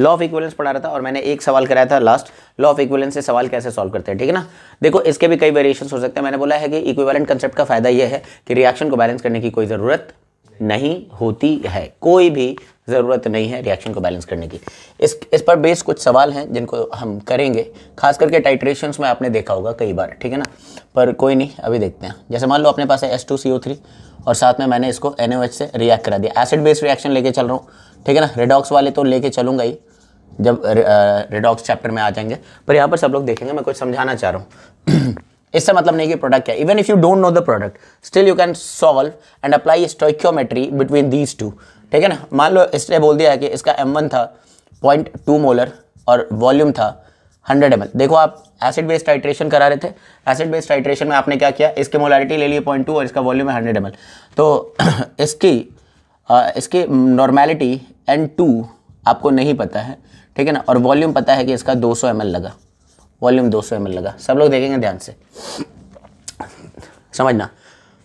Law of equivalence पढ़ा रहा था और मैंने एक सवाल कराया था लास्ट लॉ ऑफ इक्वलेंस से सवाल कैसे सॉल्व करते हैं ठीक है ना देखो इसके भी कई वेरिएशन हो सकते हैं मैंने बोला है कि इक्विवेलेंट कंसेप्ट का फायदा यह है कि रिएक्शन को बैलेंस करने की कोई ज़रूरत नहीं होती है कोई भी ज़रूरत नहीं है रिएक्शन को बैलेंस करने की इस इस पर बेस कुछ सवाल हैं जिनको हम करेंगे खास करके टाइट्रेशन में आपने देखा होगा कई बार ठीक है ना पर कोई नहीं अभी देखते हैं जैसे मान लो अपने पास है S two C O three और साथ में मैंने इसको एन एच से रिएक्ट करा दिया एसिड बेस्ड रिएक्शन लेके चल रहा हूँ ठीक है ना रेडॉक्स वाले तो लेके चलूंगा ही जब रेडॉक्स चैप्टर में आ जाएंगे पर यहाँ पर सब लोग देखेंगे मैं कुछ समझाना चाह रहा हूँ इससे मतलब नहीं कि प्रोडक्ट क्या even if you don't know the product still you can solve and apply stoichiometry between these two ठीक है ना मान लो इसने बोल दिया है कि इसका एम वन था पॉइंट टू मोलर और वॉल्यूम था हंड्रेड एम देखो आप एसिड बेस्ड टाइट्रेशन करा रहे थे एसिड बेस्ड टाइट्रेशन में आपने क्या किया इसके मोलारिटी ले ली पॉइंट टू और इसका वॉल्यूम है हंड्रेड एम तो इसकी आ, इसके नॉर्मेलिटी एन टू आपको नहीं पता है ठीक है ना और वॉल्यूम पता है कि इसका 200 सौ लगा वॉल्यूम 200 सौ लगा सब लोग देखेंगे ध्यान से समझना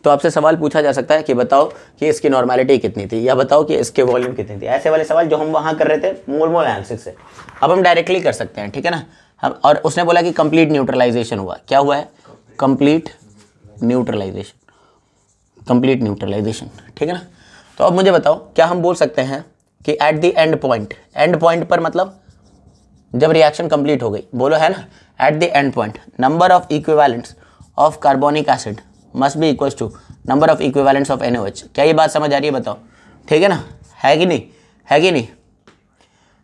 तो आपसे सवाल पूछा जा सकता है कि बताओ कि इसकी नॉर्मेलिटी कितनी थी या बताओ कि इसके वॉल्यूम कितनी थी ऐसे वाले सवाल जो हम वहाँ कर रहे थे मोल मोल एंसर से अब हम डायरेक्टली कर सकते हैं ठीक है ना हम और उसने बोला कि कंप्लीट न्यूट्रलाइजेशन हुआ क्या हुआ है कंप्लीट न्यूट्रलाइजेशन कंप्लीट न्यूट्रलाइजेशन ठीक है ना तो अब मुझे बताओ क्या हम बोल सकते हैं कि at the end point end point पर मतलब जब रिएक्शन कंप्लीट हो गई बोलो है ना at the end point number of equivalents of carbonic acid must be equal to number of equivalents of N O H क्या ये बात समझ आ रही है बताओ ठीक है ना है कि नहीं है कि नहीं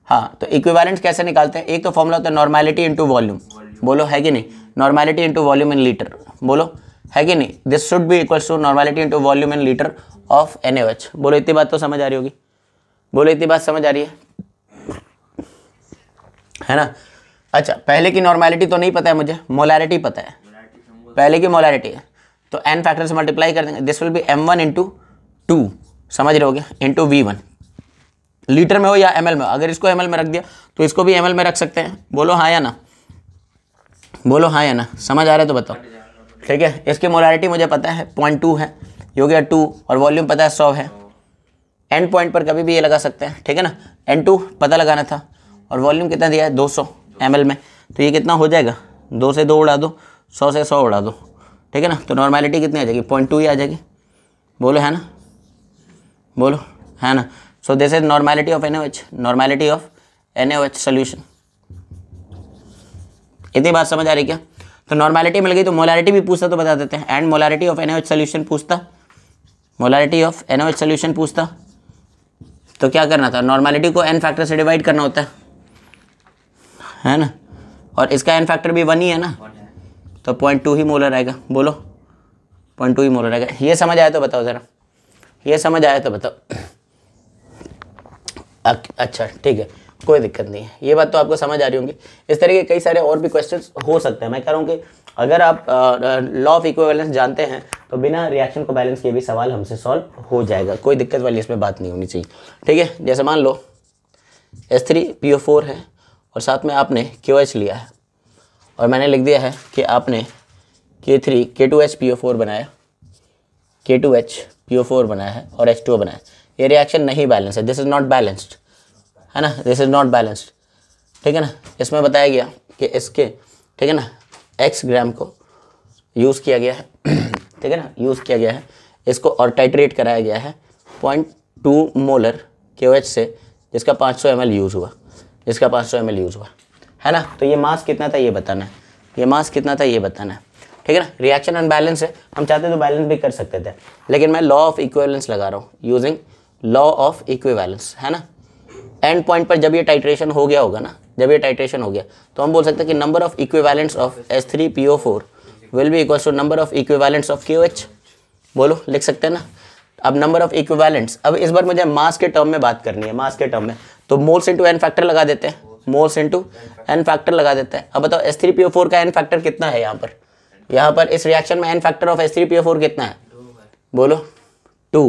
हाँ तो इक्विवेलेंट्स कैसे निकालते हैं एक तो फॉर्मूला होता है नॉर्मैलिटी इंटू वॉल्यूम बोलो है कि नहीं normality into volume in litre बोलो है कि नहीं this should be equals to normality into volume in litre of N H बोलो इतनी बात तो समझ आ रही होगी बोलो इतनी बात समझ आ रही है है ना अच्छा पहले की नॉर्मलिटी तो नहीं पता है मुझे मोलैरिटी पता है पहले की मोलैरिटी है तो एन फैक्टर से मल्टीप्लाई कर देंगे this will be M one into two समझ रहे हो गया इंटू वी वन लीटर में हो या एम में हो अगर इसको एम में रख दिया तो इसको भी एम में रख सकते हैं बोलो हाँ या ना बोलो हाँ या ना समझ आ रहा है तो बताओ ठीक है इसकी मोरालिटी मुझे पता है पॉइंट टू है ये हो गया टू और वॉल्यूम पता है सौ है एंड पॉइंट पर कभी भी ये लगा सकते हैं ठीक है ना एन टू पता लगाना था और वॉल्यूम कितना दिया है दो सौ में तो ये कितना हो जाएगा दो से दो उड़ा दो सौ से सौ उड़ा दो ठीक है ना तो नॉर्मेलिटी कितनी आ जाएगी पॉइंट टू ही आ जाएगी बोलो है ना बोलो है ना so this is normality of N normality of N solution इतनी बात समझ आ रही क्या तो नॉर्मैलिटी मिल गई तो मोलारिटी भी पूछता तो बता देते हैं and molarity of NOH solution पूछता मोलारिटी ऑफ एनओएच सोल्यूशन पूछता तो क्या करना था नॉर्मैलिटी को एन फैक्टर से डिवाइड करना होता है है ना और इसका एन फैक्टर भी वन ही है ना तो पॉइंट टू ही मोलर आएगा बोलो पॉइंट टू ही मोलर आएगा ये समझ आया तो बताओ ज़रा ये समझ आया तो बताओ अच्छा ठीक है कोई दिक्कत नहीं है ये बात तो आपको समझ आ रही होंगी इस तरह के कई सारे और भी क्वेश्चन हो सकते हैं मैं कह रहा हूँ कि अगर आप लॉ ऑफ इक्वेलेंस जानते हैं तो बिना रिएक्शन को बैलेंस के भी सवाल हमसे सॉल्व हो जाएगा कोई दिक्कत वाली इसमें बात नहीं होनी चाहिए ठीक है जैसे मान लो S three P O four है और साथ में आपने ओ एच लिया है और मैंने लिख दिया है कि आपने K three K two H P O four बनाया K two H P O four बनाया है और एच टू ओ बनाया ये रिएक्शन नहीं बैलेंस है दिस इज़ नॉट बैलेंस्ड है ना दिस इज नॉट बैलेंस्ड ठीक है ना इसमें बताया गया कि इसके ठीक है ना एक्स ग्राम को यूज़ किया गया है ठीक है ना यूज़ किया गया है इसको और टाइट्रेट कराया गया है पॉइंट टू मोलर के से जिसका 500 सौ यूज़ हुआ जिसका 500 सौ यूज़ हुआ है ना तो ये मास कितना था ये बताना है ये मास कितना था ये बताना है ठीक है ना रिएक्शन अनबैलेंस है हम चाहते तो बैलेंस भी कर सकते थे लेकिन मैं लॉ ऑफ इक्वेलेंस लगा रहा हूँ यूजिंग लॉ ऑफ इक्वेलेंस है ना एंड पॉइंट पर जब ये टाइट्रेशन हो गया होगा ना जब ये टाइट्रेशन हो गया तो हम बोल सकते हैं कि number of equivalents of S three P O four will be equal to number of equivalents of Q H बोलो लिख सकते हैं ना अब नंबर ऑफ इक्विवेलेंट्स अब इस बार मुझे मास के टर्म में बात करनी है मास के टर्म में तो मोल्स इंटू एन फैक्टर लगा देते हैं मोल्स इंटू एन फैक्टर लगा देते हैं अब बताओ S three P O four का एन फैक्टर कितना है यहाँ पर यहाँ पर इस रिएक्शन में N factor of S three P O four कितना है बोलो टू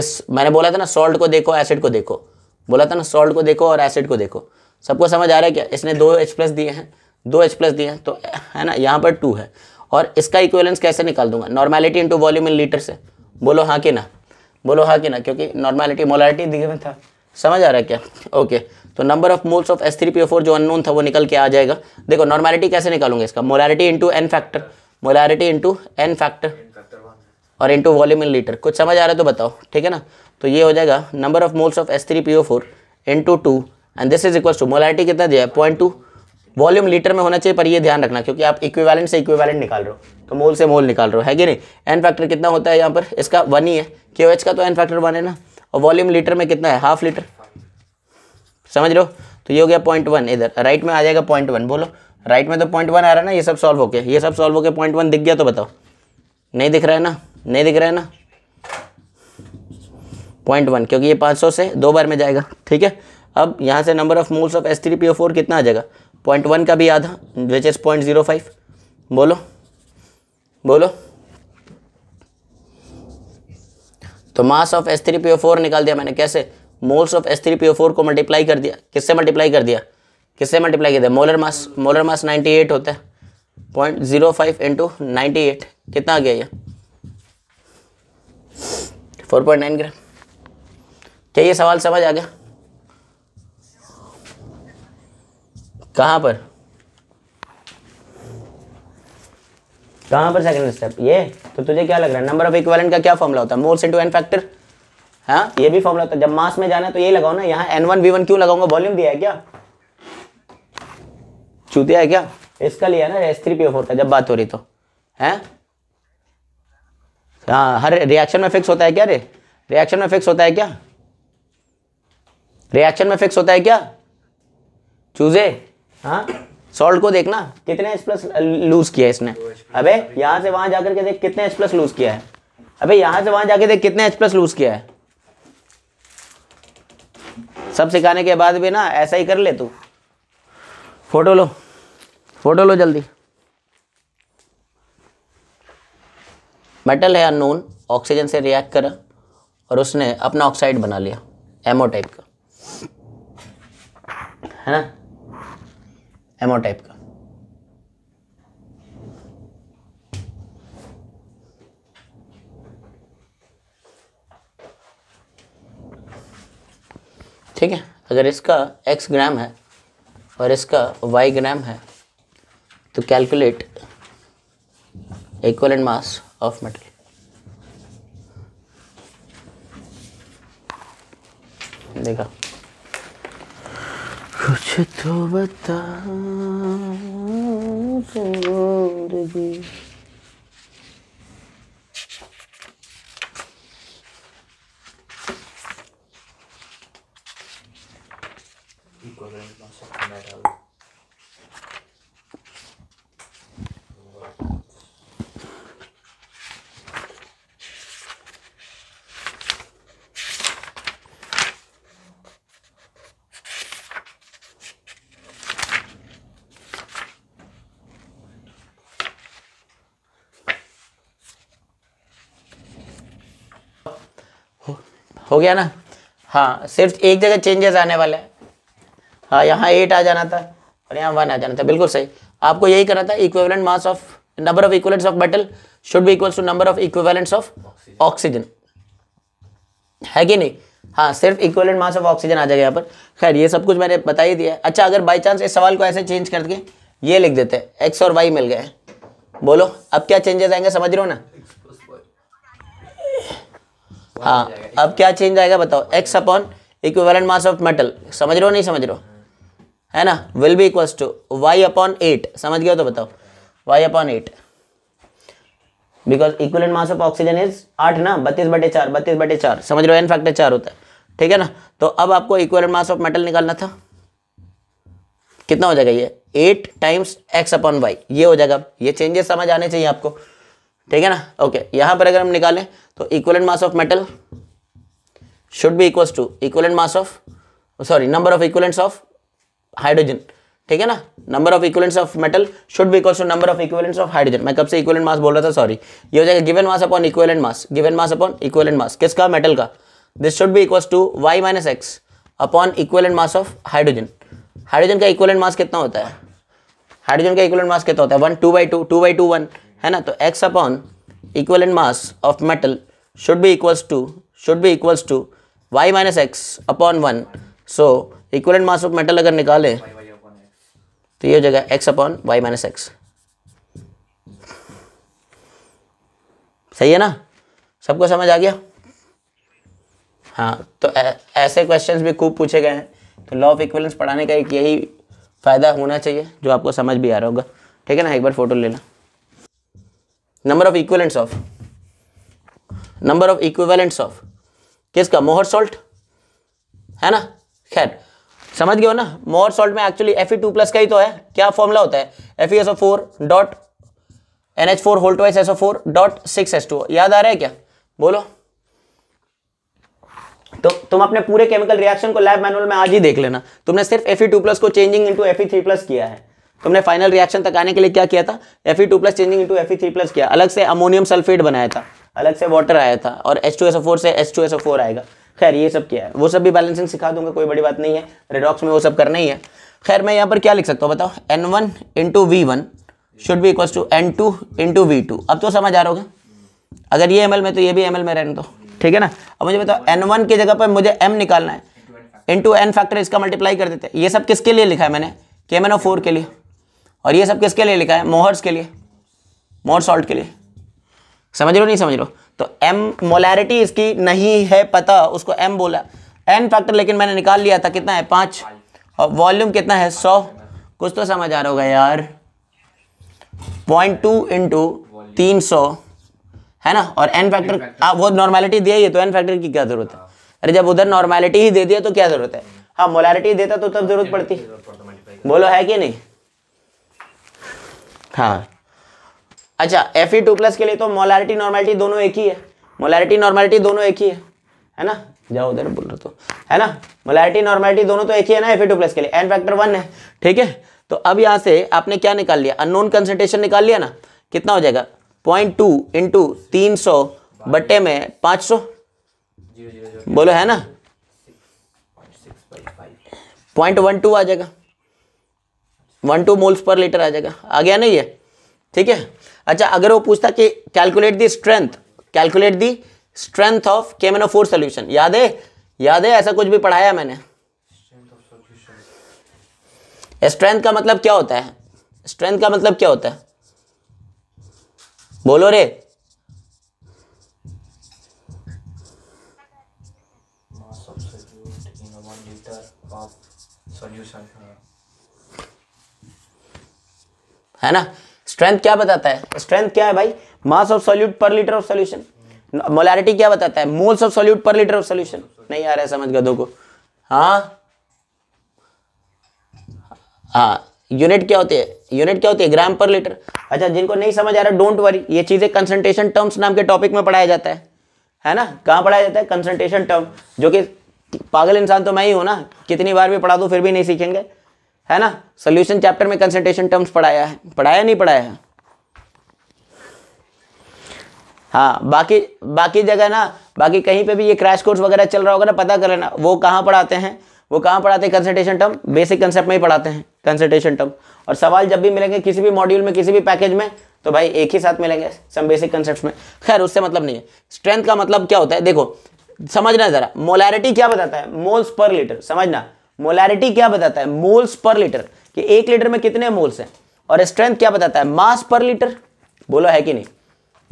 इस मैंने बोला था ना सॉल्ट को देखो एसिड को देखो बोला था ना सॉल्ट को देखो और एसिड को देखो सबको समझ आ रहा है क्या इसने दो एच प्लस दिए हैं दो एच प्लस दिए हैं तो है ना यहाँ पर टू है और इसका इक्वेलेंस कैसे निकाल दूंगा normality into volume in litre से बोलो हाँ कि ना बोलो हाँ कि ना क्योंकि नॉर्मेलिटी दिए दिखे था समझ आ रहा है क्या ओके तो number of moles of S three P O four जो अननोन था वो निकल के आ जाएगा देखो नॉर्मेलिटी कैसे निकालूंगा इसका molarity into N factor molarity into N factor और इंटू वॉल्यूम इन लीटर कुछ समझ आ रहा है तो बताओ ठीक है ना तो ये हो जाएगा number of moles of S three P O four into two and this is equal to molarity कितना दिया है पॉइंट टू वॉल्यूम लीटर में होना चाहिए पर ये ध्यान रखना क्योंकि आप इक्विवेलेंट से इक्विवेलेंट निकाल रहे हो तो मोल से मोल निकाल रहे हो है कि नहीं एन फैक्टर कितना होता है यहाँ पर इसका वन ही है के एच का तो एन फैक्टर वन है ना और वॉल्यूम लीटर में कितना है हाफ लीटर समझ रहे हो तो ये हो गया पॉइंट वन इधर राइट में आ जाएगा पॉइंट वन बोलो राइट में तो पॉइंट वन आ रहा है ना ये सब सॉल्व होके ये सब सॉल्व होके पॉइंट वन दिख गया तो बताओ नहीं दिख रहा है ना नहीं दिख रहा है ना पॉइंट वन क्योंकि ये 500 से दो बार में जाएगा ठीक है अब यहाँ से number of moles of S three P O four कितना आ जाएगा पॉइंट वन का भी आधा which is point zero five बोलो बोलो तो mass of S three P O four निकाल दिया मैंने कैसे moles of S three P O four को मल्टीप्लाई कर दिया किससे मल्टीप्लाई कर दिया किससे मल्टीप्लाई कर दिया molar mass molar mass ninety eight होता है point zero five into ninety eight कितना आ गया ये फोर पॉइंट नाइन ग्राम क्या ये सवाल समझ आ गया कहाँ पर कहाँ पर सेकंड स्टेप ये तो तुझे क्या लग रहा है नंबर ऑफ इक्वेलेंट का क्या फॉर्मूला होता है मोल्स इंटू एन फैक्टर हाँ ये भी फॉर्मूला होता है जब मास में जाना है तो ये लगाओ ना यहाँ एन वन वी वन क्यों लगाऊंगा वॉल्यूम दिया है क्या चूतिया है क्या इसका लिया ना S three P O four का जब बात हो रही तो है हाँ हर रिएक्शन में फिक्स होता है क्या रे रिएक्शन में फिक्स होता है क्या रिएक्शन में फिक्स होता है क्या चूजे हाँ सॉल्ट को देखना कितने एच प्लस लूज किया है इसने अबे यहाँ से वहां जाकर के देख कितने एच प्लस लूज किया है अबे यहाँ से वहां जाके देख कितने एच प्लस लूज किया है सब सिखाने के बाद भी ना ऐसा ही कर ले तू फोटो लो फोटो लो जल्दी मेटल है नून ऑक्सीजन से रिएक्ट करा और उसने अपना ऑक्साइड बना लिया एमओ टाइप का है ना एमओ टाइप का ठीक है अगर इसका एक्स ग्राम है और इसका वाई ग्राम है to calculate equivalent mass of metal. देखा कुछ तो बता जिंदगी हो गया ना हाँ सिर्फ एक जगह चेंजेस आने वाले हैं हाँ यहाँ एट आ जाना था और यहाँ वन आ जाना था बिल्कुल सही आपको यही करना था equivalent mass of number of equivalents of metal should be equals to number of equivalents of oxygen है कि नहीं हाँ सिर्फ इक्वलेंट मास ऑफ ऑक्सीजन आ जाएगा यहाँ पर खैर ये सब कुछ मैंने बता ही दिया अच्छा अगर बाई चांस इस सवाल को ऐसे चेंज करके ये लिख देते हैं एक्स और वाई मिल गए बोलो अब क्या चेंजेस आएंगे समझ रहे हो ना हाँ अब क्या चेंज आएगा बताओ X upon equivalent mass of metal समझ रहे हो नहीं समझ रहे हो है ना will be equals to Y upon eight समझ गया तो बताओ Y upon eight because equivalent mass of oxygen is आठ ना बत्तीस बटे चार बत्तीस बटे चार समझ रहे हो एन फैक्टर चार होता है ठीक है ना तो अब आपको इक्वलेंट मास ऑफ मेटल निकालना था कितना हो जाएगा ये eight times X upon Y ये हो जाएगा ये चेंजेस समझ आने चाहिए आपको ठीक है ना ओके यहां पर अगर हम निकालें तो equivalent mass of metal should be equal to equivalent mass of sorry number of equivalents of hydrogen ठीक है ना number of equivalents of metal should be equal to number of equivalents of hydrogen मैं कब से equivalent मास बोल रहा था sorry ये हो जाएगा given mass upon equivalent mass given mass upon equivalent mass किसका मेटल का this should be equal to Y minus X upon equivalent mass of hydrogen hydrogen का इक्वलेंट मास कितना होता है हाइड्रोजन का इक्वलेंट मास कितना होता है one two by two two by two one है ना तो X upon equivalent mass of metal should be equals to should be equals to Y minus X upon one so equivalent mass of metal अगर निकालें तो ये हो जाएगा X upon Y minus X सही है ना सबको समझ आ गया हाँ तो ऐसे क्वेश्चंस भी खूब पूछे गए हैं तो लॉ ऑफ इक्वलेंस पढ़ाने का एक यही फ़ायदा होना चाहिए जो आपको समझ भी आ रहा होगा ठीक है ना एक बार फ़ोटो लेना number of equivalents of number of equivalents of किसका मोहर सॉल्ट है ना खैर समझ गए हो ना मोहर सॉल्ट में एक्चुअली एफ टू प्लस का ही तो है क्या फॉर्मूला होता है F S O four dot N H four whole twice S O four dot six S two याद आ रहा है क्या बोलो तो तुम अपने पूरे केमिकल रिएक्शन को लैब मैनुअल में आज ही देख लेना तुमने सिर्फ एफ ई टू प्लस को changing into F three plus किया है तुमने फाइनल रिएक्शन तक आने के लिए क्या किया था F E two plus changing into F E three plus किया अलग से अमोनियम सल्फेट बनाया था अलग से वाटर आया था और H two S O four से H two S O four आएगा खैर ये सब किया है वो सब भी बैलेंसिंग सिखा दूंगा कोई बड़ी बात नहीं है रेडॉक्स में वो सब करना ही है खैर मैं यहाँ पर क्या लिख सकता हूँ बताओ N one into V one should भी equal to N two into V two अब तो समझ आ रहा होगा अगर ये एम एल में तो ये भी एम एल में रहने दो ठीक है ना अब मुझे बताओ एन वन की जगह पर मुझे एम निकालना है इंटू एन फैक्टर इसका मल्टीप्लाई कर देते हैं ये सब किसके लिए लिखा है मैंने के एम एन ओ फोर के लिए और ये सब किसके लिए लिखा है मोहर्स के लिए मोहर सॉल्ट के लिए समझ लो नहीं समझ लो तो एम मोलैरिटी इसकी नहीं है पता उसको एम बोला एन फैक्टर लेकिन मैंने निकाल लिया था कितना है पाँच और वॉल्यूम कितना है सौ कुछ तो समझ आ रहा होगा यार पॉइंट टू इंटू तीन सौ है ना और एन फैक्टर आप वो नॉर्मैलिटी दिया ही है तो एन फैक्टर की क्या जरूरत है अरे जब उधर नॉर्मेलिटी ही दे दिया तो क्या जरूरत है हाँ मोलैरिटी देता तो तब जरूरत पड़ती बोलो है कि नहीं हाँ अच्छा एफ ई टू प्लस के लिए तो मोलारिटी नॉर्मेलिटी दोनों एक ही है मोलारिटी नॉर्मेलिटी दोनों एक ही है है ना जाओ उधर बोल रहे तो है ना मोलारिटी नॉर्मेलिटी दोनों तो एक ही है ना एफ ई टू प्लस के लिए एन फैक्टर वन है ठीक है तो अब यहाँ से आपने क्या निकाल लिया अननोन कंसनट्रेशन निकाल लिया ना कितना हो जाएगा पॉइंट टू इंटू तीन सौ बट्टे में पाँच सौ बोलो है ना पॉइंट वन टू आ जाएगा one two moles per litre आ जाएगा आ गया नहीं है ठीक है अच्छा अगर वो पूछता कि calculate the strength calculate the strength of KMnO four solution याद है याद है ऐसा कुछ भी पढ़ाया मैंने स्ट्रेंथ का मतलब क्या होता है स्ट्रेंथ का मतलब क्या होता है बोलो रे solution है ना स्ट्रेंथ क्या बताता है स्ट्रेंथ क्या है भाई mass of solute per litre of solution molarity क्या बताता है moles of solute per litre of solution नहीं आ रहा है समझ गदों को हाँ हाँ यूनिट क्या होती है यूनिट क्या होती है ग्राम पर लीटर अच्छा जिनको नहीं समझ आ रहा डोंट वरी ये चीज़ें कंसंट्रेशन टर्म्स नाम के टॉपिक में पढ़ाया जाता है है ना कहाँ पढ़ाया जाता है कंसंट्रेशन टर्म जो कि पागल इंसान तो मैं ही हूँ ना कितनी बार भी पढ़ा दूँ फिर भी नहीं सीखेंगे है ना सोल्यूशन चैप्टर में कंसेंट्रेशन टर्म्स पढ़ाया है पढ़ाया नहीं पढ़ाया है हाँ बाकी बाकी जगह ना बाकी कहीं पे भी ये क्रैश कोर्स वगैरह चल रहा होगा ना पता कर लेना वो कहाँ पढ़ाते हैं वो कहाँ पढ़ाते हैं कंसंट्रेशन टर्म बेसिक कंसेप्ट में ही पढ़ाते हैं कंसंट्रेशन टर्म और सवाल जब भी मिलेंगे किसी भी मॉड्यूल में किसी भी पैकेज में तो भाई एक ही साथ मिलेंगे सम बेसिक कंसेप्ट में खैर उससे मतलब नहीं है स्ट्रेंथ का मतलब क्या होता है देखो समझना ज़रा मोलैरिटी क्या बताता है मोल्स पर लीटर समझना मोलैरिटी क्या बताता है मोल्स पर लीटर कि एक लीटर में कितने मोल्स हैं और स्ट्रेंथ क्या बताता है मास पर लीटर बोलो है कि नहीं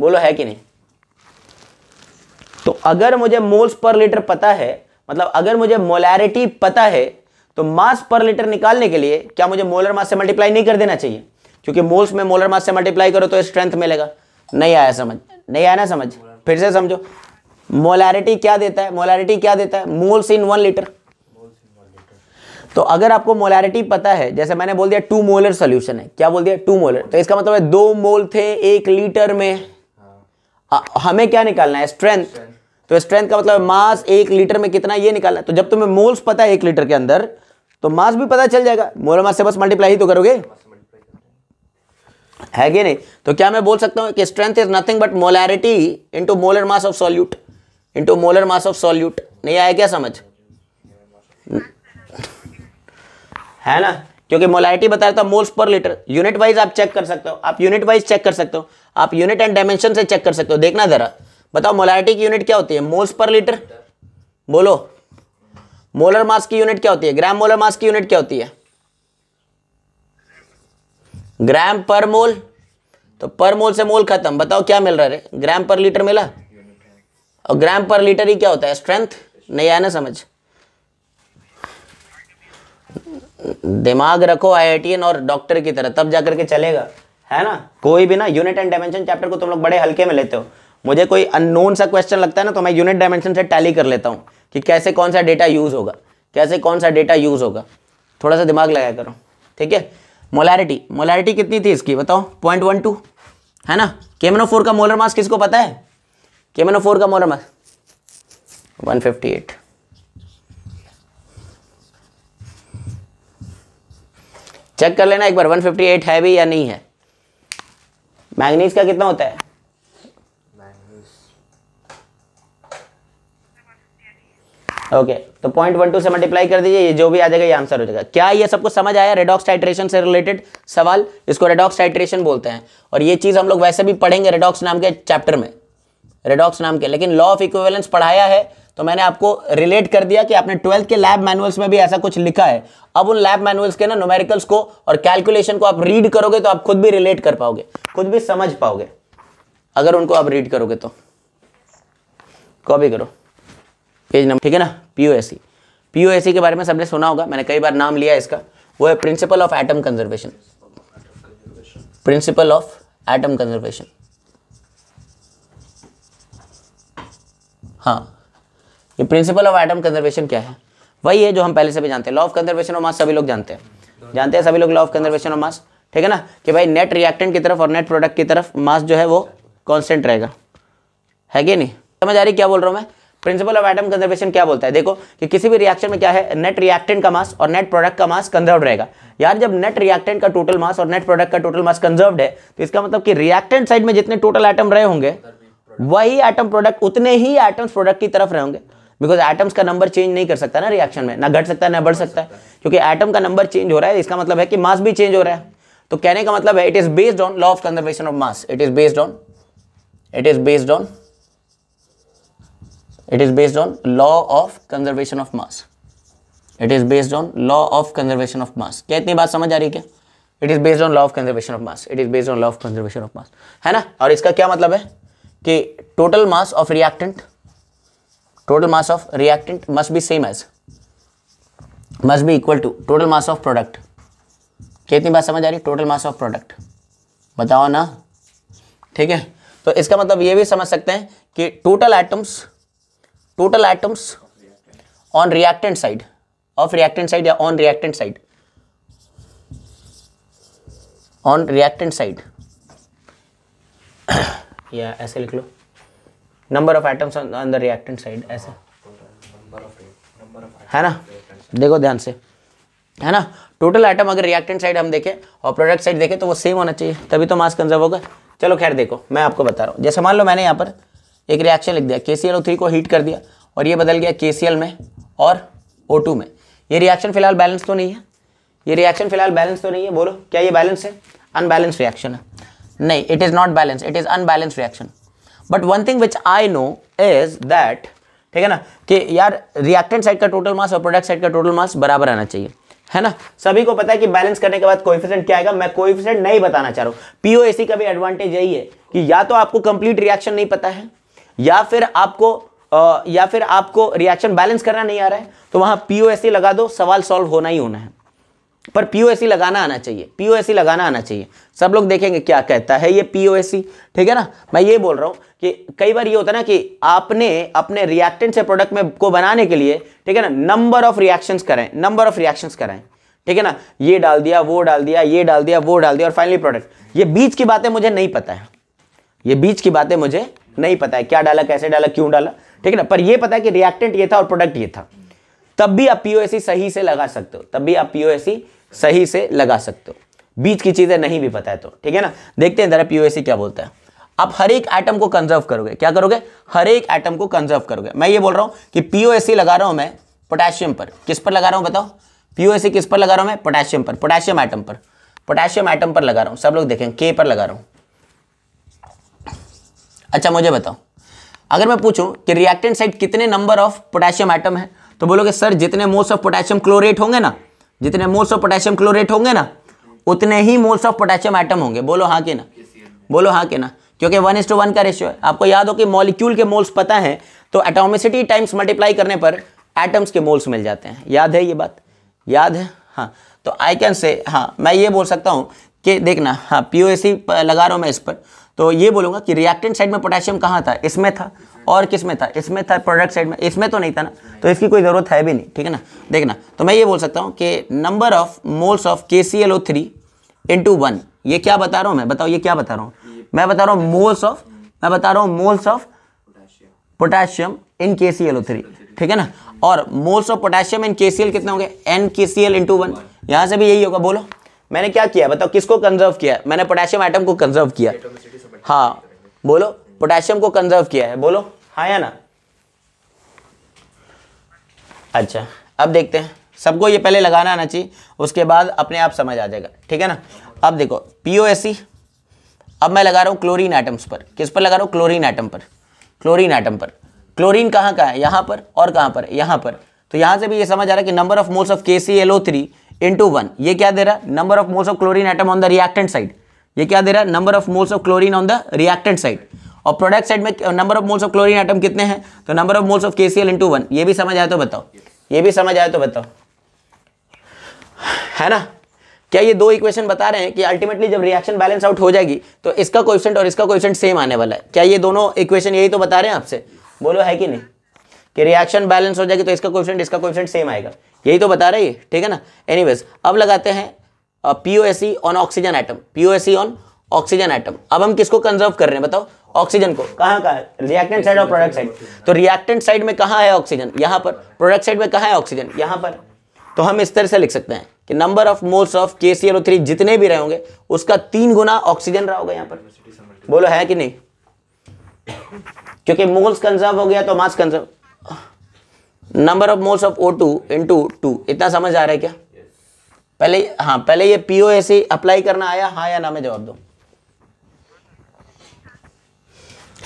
बोलो है कि नहीं तो अगर मुझे मोल्स पर लीटर पता है मतलब अगर मुझे मोलैरिटी पता है तो मास पर लीटर निकालने के लिए क्या मुझे मोलर मास से मल्टीप्लाई नहीं कर देना चाहिए क्योंकि मोल्स में मोलर मास से मल्टीप्लाई करो तो स्ट्रेंथ मिलेगा नहीं आया समझ नहीं आया ना समझ फिर से समझो मोलैरिटी क्या देता है मोलैरिटी क्या देता है मोल्स इन वन लीटर तो अगर आपको मोलैरिटी पता है जैसे मैंने बोल दिया टू मोलर सोल्यूशन है क्या बोल दिया टू मोलर तो इसका मतलब है दो मोल थे एक लीटर में आ, हाँ। हमें क्या निकालना है स्ट्रेंथ तो स्ट्रेंथ का मतलब मास एक लीटर में कितना ये निकालना है तो जब तुम्हें मोल्स पता है एक लीटर के अंदर तो मास भी पता चल जाएगा मोलर मास से बस मल्टीप्लाई ही तो करोगे है कि नहीं तो क्या मैं बोल सकता हूं कि strength is nothing but molarity into molar mass of solute into molar mass of solute नहीं आया क्या समझ है ना क्योंकि मोलाइटी बता रहा था तो moles per litre unit wise आप चेक कर सकते हो आप यूनिट वाइज चेक कर सकते हो आप यूनिट एंड डायमेंशन से चेक कर सकते हो देखना जरा बताओ मोलाइटी की यूनिट क्या होती है मोल्स पर लीटर बोलो मोलर मास की यूनिट क्या होती है ग्राम मोलर मास की यूनिट क्या होती है ग्राम पर मोल तो पर मोल से मोल खत्म बताओ क्या मिल रहा है ग्राम पर लीटर मिला और ग्राम पर लीटर ही क्या होता है स्ट्रेंथ नहीं आया ना समझ दिमाग रखो आई और डॉक्टर की तरह तब जा करके चलेगा है ना कोई भी ना यूनिट एंड डायमेंशन चैप्टर को तुम लोग बड़े हल्के में लेते हो मुझे कोई अननोन सा क्वेश्चन लगता है ना तो मैं यूनिट डायमेंशन से टैली कर लेता हूँ कि कैसे कौन सा डेटा यूज़ होगा कैसे कौन सा डेटा यूज़ होगा थोड़ा सा दिमाग लगाया करो ठीक है मोलैरिटी मोलैरिटी कितनी थी इसकी बताओ पॉइंट वन टू है ना केमेनो फोर का मोलर मास किसको पता है केमेनो फोर का molar mass one fifty eight check कर लेना एक बार 158 है भी या नहीं है मैंगनीज का कितना होता है ओके तो पॉइंट वन टू से मल्टीप्लाई कर दीजिए ये जो भी आ जाएगा ये आंसर हो जाएगा क्या ये सबको समझ आया रेडॉक्स टाइट्रेशन से रिलेटेड सवाल इसको रेडॉक्स टाइट्रेशन बोलते हैं और ये चीज़ हम लोग वैसे भी पढ़ेंगे रेडॉक्स नाम के चैप्टर में रेडॉक्स नाम के लेकिन लॉ ऑफ इक्विवेलेंस पढ़ाया है तो मैंने आपको रिलेट कर दिया कि आपने ट्वेल्थ के लैब मैनुअल्स में भी ऐसा कुछ लिखा है अब उन लैब मैनुअल्स के ना नोमेरिकल्स को और कैलकुलेशन को आप रीड करोगे तो आप खुद भी रिलेट कर पाओगे खुद भी समझ पाओगे अगर उनको आप रीड करोगे तो कॉपी करो पेज नंबर ठीक है ना पी ओ के बारे में सबने सुना होगा मैंने कई बार नाम लिया इसका वो है principle of atom conservation principle of atom conservation हाँ ये प्रिंसिपल ऑफ एटम कंजर्वेशन क्या है वही है जो हम पहले से भी जानते हैं law of conservation of mass सभी लोग जानते हैं जानते हैं सभी लोग law of conservation of mass ठीक है ना कि भाई नेट रिएक्टेंट की तरफ और नेट प्रोडक्ट की तरफ मास जो है वो कॉन्स्टेंट रहेगा है कि नहीं समझ आ रही क्या बोल रहा हूँ मैं प्रिंसिपल ऑफ एटम कंजर्वेशन क्या बोलता है देखो कि किसी भी रिएक्शन में क्या है नेट रिएक्टेंट का मास और नेट प्रोडक्ट का मास कंजर्व रहेगा यार जब नेट रिएक्टेंट का टोटल मास और नेट प्रोडक्ट का टोटल मास कंजर्व है तो इसका मतलब कि रिएक्टेंट साइड में जितने टोटल आइटम रहे होंगे वही आइटम प्रोडक्ट उतने ही आइटम्स प्रोडक्ट की तरफ रहेंगे बिकॉज एटम्स का नंबर चेंज नहीं कर सकता ना रिएक्शन में ना घट सकता है ना बढ़ सकता है क्योंकि एटम का नंबर चेंज हो रहा है इसका मतलब है कि मास भी चेंज हो रहा है तो कहने का मतलब है it is based on law of conservation of mass it is based on it is based on it is based on law of conservation of mass it is based on law of conservation of mass क्या इतनी बात समझ आ रही है क्या it is based on law of conservation of mass it is based on law of conservation of mass है ना और इसका क्या मतलब है कि total mass of reactant total mass of reactant must be same as must be equal to total mass of product कितनी बात समझ आ रही टोटल मास ऑफ प्रोडक्ट बताओ ना ठीक है तो इसका मतलब ये भी समझ सकते हैं कि total atoms total atoms on reactant side of reactant side या on reactant side on reactant side या ऐसे लिख लो number of atoms on the reactant side ऐसा है ना देखो ध्यान से है ना टोटल आइटम अगर रिएक्टेंट साइड हम देखें और प्रोडक्ट साइड देखें तो वो सेम होना चाहिए तभी तो मास कंजर्व होगा चलो खैर देखो मैं आपको बता रहा हूँ जैसे मान लो मैंने यहाँ पर एक रिएक्शन लिख दिया के सी एल थ्री को हीट कर दिया और ये बदल गया के सी एल में और ओ टू में ये रिएक्शन फिलहाल बैलेंस तो नहीं है ये रिएक्शन फिलहाल बैलेंस तो नहीं है बोलो क्या ये बैलेंस है अनबैलेंस रिएक्शन है नहीं it is not balance it is unbalance reaction but one thing which I know is that ठीक है ना कि यार रिएक्टेंट साइड का टोटल मास और प्रोडक्ट साइड का टोटल मास बराबर आना चाहिए है ना सभी को पता है कि बैलेंस करने के बाद कोएफिशिएंट क्या आएगा मैं कोएफिशिएंट नहीं बताना चाह रहा हूँ पीओएसी का भी एडवांटेज यही है कि या तो आपको कंप्लीट रिएक्शन नहीं पता है या फिर आपको आ, या फिर आपको रिएक्शन बैलेंस करना नहीं आ रहा है तो वहाँ पीओएसी लगा दो सवाल सॉल्व होना ही होना है पर पीओएससी लगाना आना चाहिए पीओएससी लगाना आना चाहिए सब लोग देखेंगे क्या कहता है ये पीओएससी ठीक है ना मैं ये बोल रहा हूँ कि कई बार ये होता है ना कि आपने अपने रिएक्टेंट से प्रोडक्ट में को बनाने के लिए ठीक है ना नंबर ऑफ रिएक्शंस कराएं नंबर ऑफ रिएक्शंस कराएं ठीक है ना ये डाल दिया वो डाल दिया ये डाल दिया वो डाल दिया और फाइनली प्रोडक्ट ये बीच की बातें मुझे नहीं पता है ये बीच की बातें मुझे नहीं पता है क्या डाला कैसे डाला क्यों डाला ठीक है ना पर ये पता है कि रिएक्टेंट ये था और प्रोडक्ट ये था तब भी आप पीओएसी e सही से लगा सकते हो तब भी आप पीओएसी e सही से लगा सकते हो बीच की चीज़ें नहीं भी पता है तो ठीक है ना देखते हैं जरा पीओएसी e क्या बोलता है आप हर एक आइटम को कंजर्व करोगे क्या करोगे हर एक आइटम को कंजर्व करोगे मैं ये बोल रहा हूं कि पीओएसी लगा रहा हूं मैं पोटेशियम पर किस पर लगा रहा हूं बताओ पीओएसी किस पर लगा रहा हूं मैं पोटेशियम पर पोटेशियम आइटम पर पोटेशियम आइटम पर लगा रहा हूं सब लोग देखें के पर लगा रहा हूं अच्छा मुझे बताओ अगर मैं पूछूं कि रिएक्टेंट साइड कितने नंबर ऑफ पोटेशियम आइटम है तो बोलोगे सर जितने मोल्स ऑफ पोटेशियम क्लोरेट होंगे ना जितने मोल्स ऑफ पोटेशियम क्लोरेट होंगे ना उतने ही मोल्स ऑफ पोटेशियम आइटम होंगे बोलो हाँ के ना बोलो हाँ के ना क्योंकि वन इज टू वन का रेशियो है आपको याद हो कि मॉलिक्यूल के मोल्स पता है तो एटोमिसिटी टाइम्स मल्टीप्लाई करने पर एटम्स के मोल्स मिल जाते हैं याद है ये बात याद है हाँ तो आई कैन से हाँ मैं ये बोल सकता हूँ कि देखना हाँ पी लगा रहा हूँ मैं इस पर तो ये बोलूंगा कि रिएक्टेंट साइड में पोटेशियम कहाँ था इसमें था और किस में था इसमें था प्रोडक्ट साइड में इसमें तो नहीं था ना तो इसकी कोई ज़रूरत है भी नहीं ठीक है ना देखना तो मैं ये बोल सकता हूँ कि number of moles of K C L O three into one ये क्या बता रहा हूँ मैं बताओ ये क्या बता रहा हूँ मैं बता रहा हूँ मोल्स ऑफ मैं बता रहा हूँ मोल्स ऑफ पोटेशियम इन के सी एल ओ थ्री ठीक है ना और मोल्स ऑफ पोटेशियम इन के सी एल कितने होंगे एन के सी एल इंटू वन यहाँ से भी यही होगा बोलो मैंने क्या किया बताओ किसको कंजर्व किया मैंने पोटेशियम आइटम को कंजर्व किया हाँ बोलो पोटेशियम को कंजर्व किया है बोलो हाँ या ना अच्छा अब देखते हैं सबको ये पहले लगाना आना चाहिए उसके बाद अपने आप समझ आ जाएगा ठीक है ना अब देखो पी अब मैं लगा रहा हूँ क्लोरीन आइटम्स पर किस पर लगा रहा हूँ क्लोरीन आइटम पर क्लोरीन आइटम पर क्लोरीन कहाँ का है यहाँ पर और कहाँ पर यहाँ पर तो यहाँ से भी ये समझ आ रहा है कि number of moles of K C L O three into one ये क्या दे रहा है number of moles of chlorine atom on the reactant side ये क्या दे रहा है number of moles of chlorine on the reactant side और प्रोडक्ट साइड में number of moles of chlorine atom कितने हैं तो number of moles of K सी ये भी समझ आया तो बताओ ये भी समझ आया तो बताओ है ना क्या ये दो इक्वेशन बता रहे हैं कि अल्टीमेटली जब रिएक्शन बैलेंस आउट हो जाएगी तो इसका क्वेश्चन और इसका क्वेश्चन सेम आने वाला है क्या ये दोनों इक्वेशन यही तो बता रहे हैं आपसे बोलो है कि नहीं कि रिएक्शन बैलेंस हो जाएगी तो इसका क्वेश्चन इसका क्वेश्चन सेम आएगा यही तो बता रहे ठीक है ना एनीवेज अब लगाते हैं POAC on oxygen atom POAC on oxygen atom अब हम किसको कंजर्व कर रहे हैं बताओ ऑक्सीजन को कहाँ कहाँ रिएक्टेंट साइड और प्रोडक्ट साइड तो रिएक्टेंट साइड में कहाँ है ऑक्सीजन यहाँ पर प्रोडक्ट साइड में कहाँ है ऑक्सीजन यहाँ पर तो हम इस तरह से लिख सकते हैं कि नंबर ऑफ मोल्स ऑफ के जितने भी रहे होंगे उसका तीन गुना ऑक्सीजन रहा होगा यहाँ पर बोलो है कि नहीं क्योंकि मोल्स कंजर्व हो गया तो mass conserve number of moles of O two into two इतना समझ आ रहा है क्या पहले हाँ पहले ये पीओ ऐसे अप्लाई करना आया हाँ या ना में जवाब दो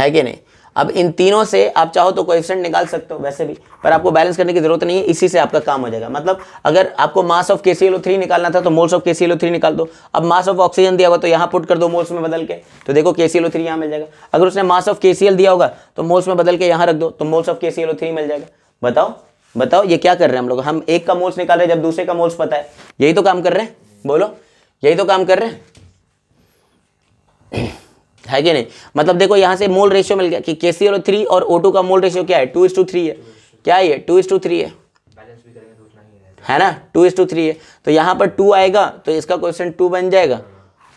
है कि नहीं अब इन तीनों से आप चाहो तो कोएफिशिएंट निकाल सकते हो वैसे भी पर आपको बैलेंस करने की जरूरत नहीं है इसी से आपका काम हो जाएगा मतलब अगर आपको मास ऑफ के थ्री निकालना था तो मोल्स ऑफ के थ्री निकाल दो अब मास ऑफ ऑक्सीजन दिया होगा तो यहाँ पुट कर दो मोल्स में बदल के तो देखो के थ्री यहाँ मिल जाएगा अगर उसने मास ऑफ के दिया होगा तो मोल्स में बदल के यहाँ रख दो तो मोल्स ऑफ के थ्री मिल जाएगा बताओ बताओ ये क्या कर रहे हैं हम लोग हम एक का मोल्स निकाल रहे हैं जब दूसरे का मोल्स पता है यही तो काम कर रहे हैं बोलो यही तो काम कर रहे हैं है कि नहीं मतलब देखो यहां से मोल रेशियो मिल गया कि के सी एल थ्री और ओ टू का मोल रेशियो क्या है टू इस टू थ्री है क्या ये टू इस टू थ्री है है ना टू इस टू थ्री है तो यहाँ पर टू आएगा तो इसका क्वेश्चन टू बन जाएगा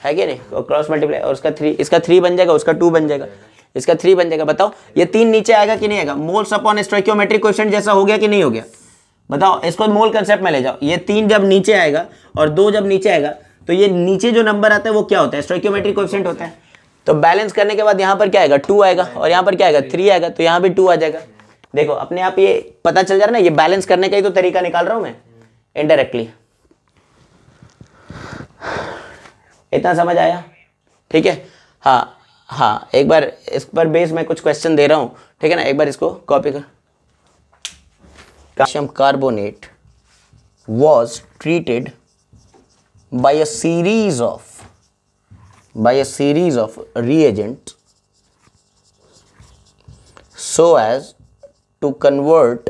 है कि नहीं क्रॉस तो मल्टीप्लाई और उसका थ्री इसका थ्री बन जाएगा उसका टू बन जाएगा इसका थ्री बन जाएगा बताओ ये तीन नीचे आएगा कि नहीं आएगा मोल्स अपॉन स्टोक्योमेट्रिक क्वेश्चन जैसा हो गया कि नहीं हो गया बताओ इसको मोल कंसेप्ट में ले जाओ ये तीन जब नीचे आएगा और दो जब नीचे आएगा तो ये नीचे जो नंबर आता है वो क्या होता है स्टोक्योमेट्रिक क्वेश्चन होता है तो बैलेंस करने के बाद यहाँ पर क्या आएगा टू आएगा और यहाँ पर क्या आएगा थ्री आएगा तो यहाँ भी टू आ जाएगा देखो अपने आप ये पता चल जा रहा है ना ये बैलेंस करने का ही तो तरीका निकाल रहा हूँ मैं इनडायरेक्टली इतना समझ आया ठीक है हाँ हाँ एक बार इस पर बेस मैं कुछ क्वेश्चन दे रहा हूँ ठीक है ना एक बार इसको कॉपी कर calcium carbonate was treated by a series of by a series of reagent so as to convert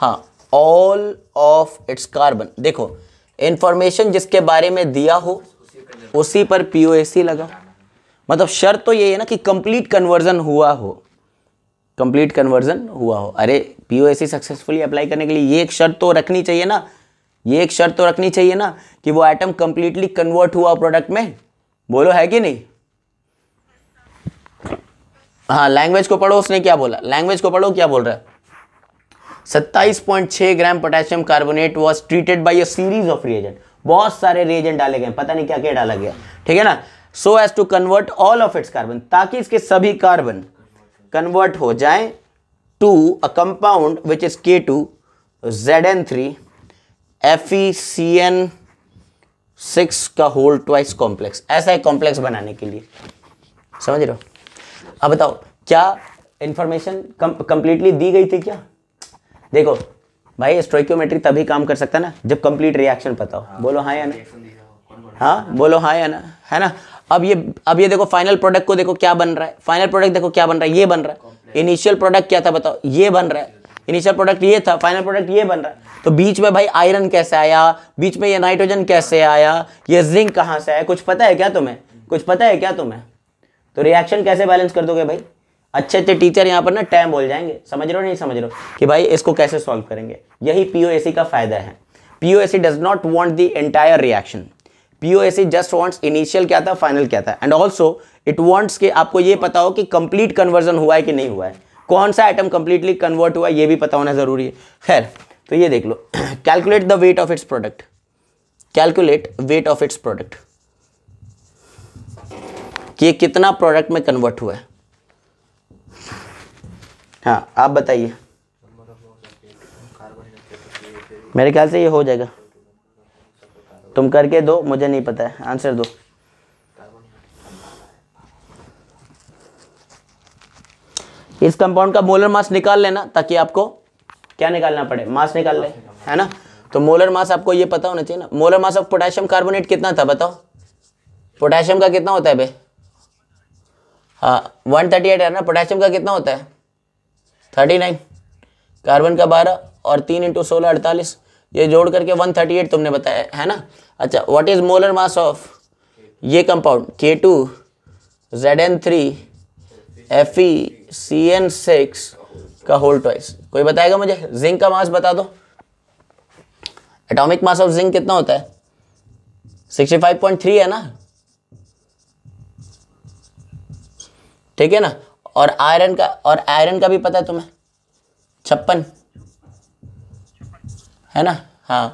हाँ ऑल ऑफ इट्स कार्बन देखो इंफॉर्मेशन जिसके बारे में दिया हो उसी पर पी ओ ए सी लगा मतलब शर्त तो ये है ना कि कंप्लीट कन्वर्जन हुआ हो कंप्लीट कन्वर्जन हुआ हो अरे पी सक्सेसफुली अप्लाई करने के लिए ये एक शर्त तो रखनी चाहिए ना ये एक शर्त तो रखनी चाहिए ना कि वो आइटम कंप्लीटली कन्वर्ट हुआ प्रोडक्ट में बोलो है कि नहीं हाँ लैंग्वेज को पढ़ो उसने क्या बोला लैंग्वेज को पढ़ो क्या बोल रहा है 27.6 gram potassium carbonate was treated by a series of reagent बहुत सारे रिएजेंट डाले गए पता नहीं क्या क्या डाला गया ठीक है ना so as to convert all of its carbon ताकि इसके सभी कार्बन कन्वर्ट हो जाए to a compound which is K two Z N three F E C N six का होल ट्वाइस कॉम्प्लेक्स ऐसा एक कॉम्प्लेक्स बनाने के लिए समझ रहे हो अब बताओ क्या इंफॉर्मेशन कंप्लीटली दी गई थी क्या देखो भाई स्ट्रोक्योमेट्री तभी काम कर सकता है ना जब कंप्लीट रिएक्शन पता हो हाँ, बोलो हाँ या हाँ, ना हाँ बोलो हाँ या ना है ना अब ये अब ये देखो फाइनल प्रोडक्ट को देखो क्या बन रहा है फाइनल प्रोडक्ट देखो क्या बन रहा है ये बन रहा है इनिशियल प्रोडक्ट क्या था बताओ ये बन रहा है इनिशियल प्रोडक्ट ये था फाइनल प्रोडक्ट ये बन रहा है तो बीच में भाई आयरन कैसे आया बीच में ये नाइट्रोजन कैसे आया ये जिंक कहाँ से आया कुछ पता है क्या तुम्हें कुछ पता है क्या तुम्हें तो रिएक्शन कैसे बैलेंस कर दोगे भाई अच्छे अच्छे टीचर यहाँ पर ना टैम बोल जाएंगे समझ रहे हो नहीं समझ रहे हो कि भाई इसको कैसे सॉल्व करेंगे यही पी का फायदा है P O C does not want the entire reaction POAC just wants initial क्या था फाइनल क्या था एंड ऑल्सो इट वांट्स के आपको ये पता हो कि कंप्लीट कन्वर्जन हुआ है कि नहीं हुआ है कौन सा आइटम कंप्लीटली कन्वर्ट हुआ है ये भी पता होना ज़रूरी है खैर तो ये देख लो calculate the weight of its product calculate weight of its product कि ये कितना प्रोडक्ट में कन्वर्ट हुआ है हाँ आप बताइए मेरे ख्याल से ये हो जाएगा तुम करके दो मुझे नहीं पता है आंसर दो इस कंपाउंड का मोलर मास निकाल लेना ताकि आपको क्या निकालना पड़े मास निकाल ले है ना तो मोलर मास आपको ये पता होना चाहिए ना molar mass of potassium carbonate कितना था बताओ पोटेशियम का कितना होता है भाई हाँ वन थर्टी एट है ना पोटेशियम का कितना होता है थर्टी नाइन कार्बन का बारह और तीन इंटू सोलह अड़तालीस ये जोड़ करके 138 तुमने बताया है ना अच्छा what is molar mass of ये compound K two Z N three F E C N six का होल ट्वाइस कोई बताएगा मुझे जिंक का मास बता दो एटॉमिक मास ऑफ जिंक कितना होता है 65.3 है ना ठीक है ना और आयरन का और आयरन का भी पता है तुम्हें छप्पन है ना हाँ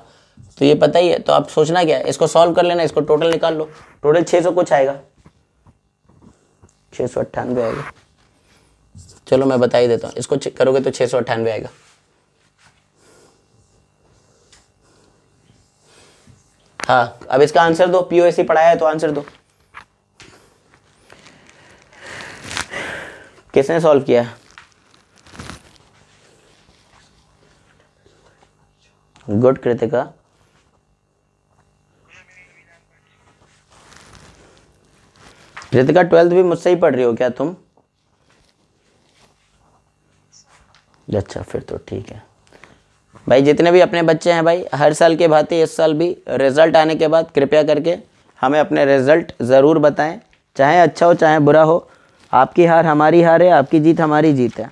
तो ये पता ही है तो आप सोचना क्या है इसको सॉल्व कर लेना इसको टोटल निकाल लो टोटल छः सौ कुछ आएगा छः सौ अट्ठानवे आएगा चलो मैं बता ही देता हूँ इसको करोगे तो छः सौ अट्ठानवे आएगा हाँ अब इसका आंसर दो सी पढ़ाया है तो आंसर दो किसने सॉल्व किया है गुड कृतिका कृतिका ट्वेल्थ भी मुझसे ही पढ़ रही हो क्या तुम अच्छा फिर तो ठीक है भाई जितने भी अपने बच्चे हैं भाई हर साल के भांति इस साल भी रिज़ल्ट आने के बाद कृपया करके हमें अपने रिज़ल्ट ज़रूर बताएं चाहे अच्छा हो चाहे बुरा हो आपकी हार हमारी हार है आपकी जीत हमारी जीत है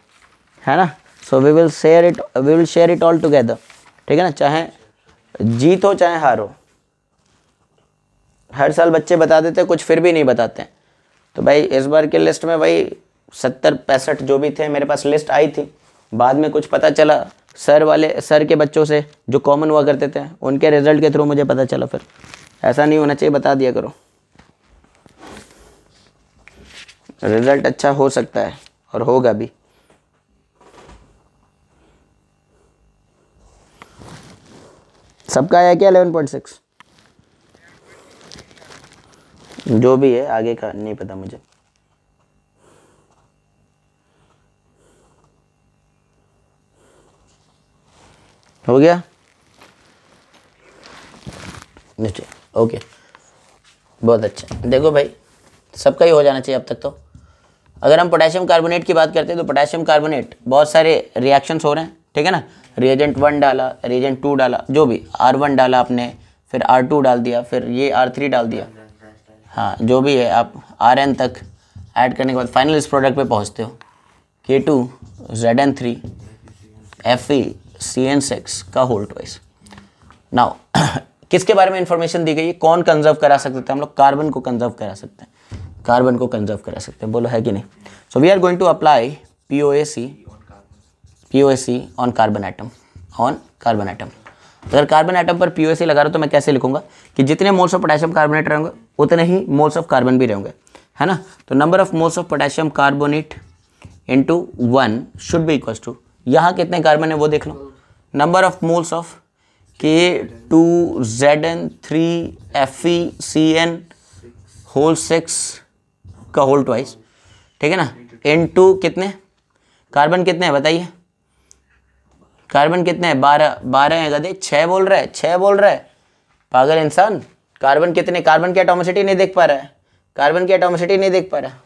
है ना so we will share it we will share it all together ठीक है ना चाहे जीत हो चाहे हार हो हर साल बच्चे बता देते कुछ फिर भी नहीं बताते तो भाई इस बार की लिस्ट में भाई सत्तर पैंसठ जो भी थे मेरे पास लिस्ट आई थी बाद में कुछ पता चला सर वाले सर के बच्चों से जो कॉमन हुआ करते थे उनके रिजल्ट के थ्रू मुझे पता चला फिर ऐसा नहीं होना चाहिए बता दिया करो रिजल्ट अच्छा हो सकता है और होगा भी सबका आया क्या एलेवन पॉइंट सिक्स जो भी है आगे का नहीं पता मुझे हो गया नीचे ओके बहुत अच्छा देखो भाई सबका ही हो जाना चाहिए अब तक तो अगर हम पोटेशियम कार्बोनेट की बात करते हैं तो पोटेशियम कार्बोनेट बहुत सारे रिएक्शंस हो रहे हैं ठीक है ना रिएजेंट वन डाला रिएजेंट टू डाला जो भी आर वन डाला आपने फिर आर टू डाल दिया फिर ये आर थ्री डाल दिया हाँ जो भी है आप आर एन तक ऐड करने के बाद फाइनल इस प्रोडक्ट पे पहुँचते हो K two Z N three F E C N six का होल ट्वाइस नाउ किसके बारे में इंफॉर्मेशन दी गई है कौन कंजर्व करा सकते थे हम लोग कार्बन को कंजर्व करा सकते हैं कार्बन को कंजर्व करा सकते हैं बोलो है कि नहीं so we are going to apply P O A C P on carbon atom on carbon atom अगर कार्बन आइटम पर पी लगा रहा हूँ तो मैं कैसे लिखूंगा कि जितने मोल्स ऑफ पोटेशियम कार्बोनेट रहेंगे उतने ही मोल्स ऑफ कार्बन भी रहेंगे है ना तो number of moles of potassium carbonate into one should भी इक्वल टू यहाँ कितने कार्बन है वो देख लो number of moles of K two Z N three F E C N whole six का होल ट्वाइस ठीक है ना इन टू कितने कार्बन कितने हैं बताइए कार्बन कितने हैं बारह बारह है गधे छः बोल रहा है छः बोल रहा है पागल इंसान कार्बन कितने कार्बन की एटोमोसिटी नहीं देख पा रहा है कार्बन की एटोमोसिटी नहीं देख पा रहा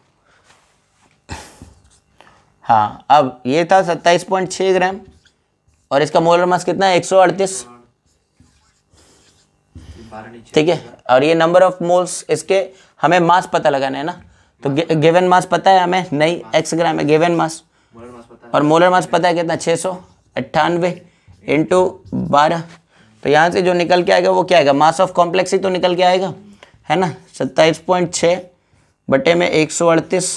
हाँ अब ये था सत्ताईस पॉइंट छः ग्राम और इसका मोलर मास कितना है एक सौ अड़तीस ठीक है और ये नंबर ऑफ मोल्स इसके हमें मास पता लगाना है ना तो गिवन मास पता है हमें नहीं एक्स ग्राम है गिवन मास और मोलर मास पता है कितना छः सौ अट्ठानवे इंटू बारह तो यहाँ से जो निकल के आएगा वो क्या आएगा मास ऑफ कॉम्प्लेक्स ही तो निकल के आएगा है ना सत्ताईस पॉइंट छः बटे में एक सौ अड़तीस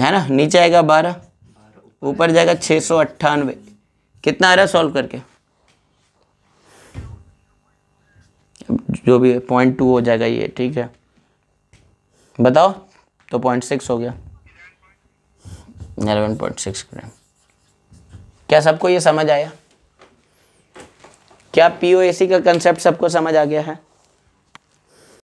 है ना नीचे आएगा बारह ऊपर जाएगा छः सौ अट्ठानवे कितना आ रहा है सॉल्व करके जो भी है पॉइंट टू हो जाएगा ये ठीक है बताओ तो पॉइंट सिक्स हो गया एलेवन पॉइंट सिक्स ग्राम क्या सबको ये समझ आया क्या पीओएसी का कंसेप्ट सबको समझ आ गया है